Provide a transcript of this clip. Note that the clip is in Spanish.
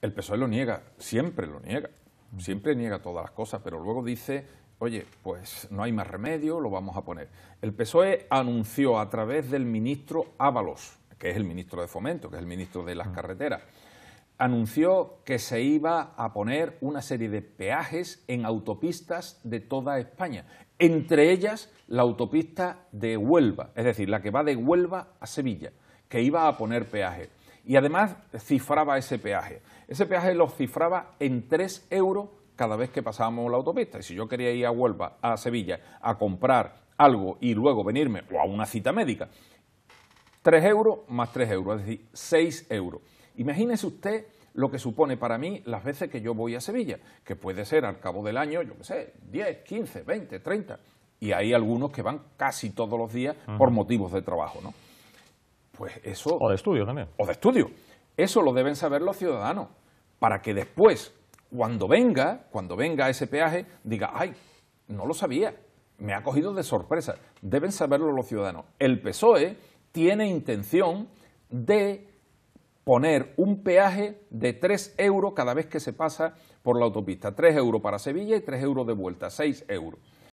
El PSOE lo niega, siempre lo niega, mm. siempre niega todas las cosas, pero luego dice, oye, pues no hay más remedio, lo vamos a poner. El PSOE anunció a través del ministro Ábalos, que es el ministro de Fomento, que es el ministro de las mm. carreteras, anunció que se iba a poner una serie de peajes en autopistas de toda España, entre ellas la autopista de Huelva, es decir, la que va de Huelva a Sevilla, que iba a poner peaje y además cifraba ese peaje. Ese peaje lo cifraba en 3 euros cada vez que pasábamos la autopista. Y si yo quería ir a Huelva, a Sevilla, a comprar algo y luego venirme o a una cita médica, 3 euros más 3 euros, es decir, 6 euros. Imagínese usted lo que supone para mí las veces que yo voy a Sevilla, que puede ser al cabo del año, yo qué sé, 10, 15, 20, 30. Y hay algunos que van casi todos los días por motivos de trabajo, ¿no? Pues eso. O de estudio también. O de estudio. Eso lo deben saber los ciudadanos, para que después, cuando venga, cuando venga ese peaje, diga, ay, no lo sabía, me ha cogido de sorpresa. Deben saberlo los ciudadanos. El PSOE tiene intención de poner un peaje de 3 euros cada vez que se pasa por la autopista. 3 euros para Sevilla y 3 euros de vuelta, 6 euros.